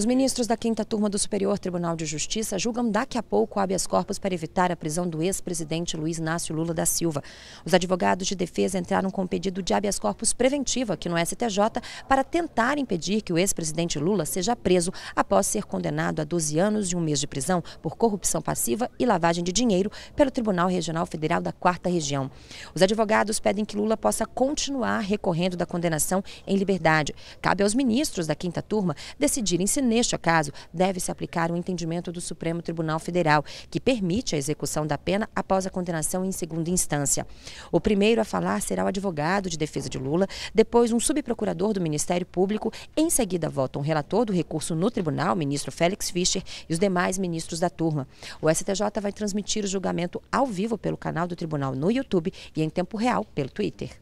Os ministros da quinta turma do Superior Tribunal de Justiça julgam daqui a pouco habeas corpus para evitar a prisão do ex-presidente Luiz Inácio Lula da Silva. Os advogados de defesa entraram com um pedido de habeas corpus preventiva aqui no STJ para tentar impedir que o ex-presidente Lula seja preso após ser condenado a 12 anos e um mês de prisão por corrupção passiva e lavagem de dinheiro pelo Tribunal Regional Federal da Quarta Região. Os advogados pedem que Lula possa continuar recorrendo da condenação em liberdade. Cabe aos ministros da quinta turma decidirem se neste caso, deve-se aplicar o um entendimento do Supremo Tribunal Federal, que permite a execução da pena após a condenação em segunda instância. O primeiro a falar será o advogado de defesa de Lula, depois um subprocurador do Ministério Público, em seguida vota um relator do recurso no tribunal, ministro Félix Fischer, e os demais ministros da turma. O STJ vai transmitir o julgamento ao vivo pelo canal do tribunal no YouTube e em tempo real pelo Twitter.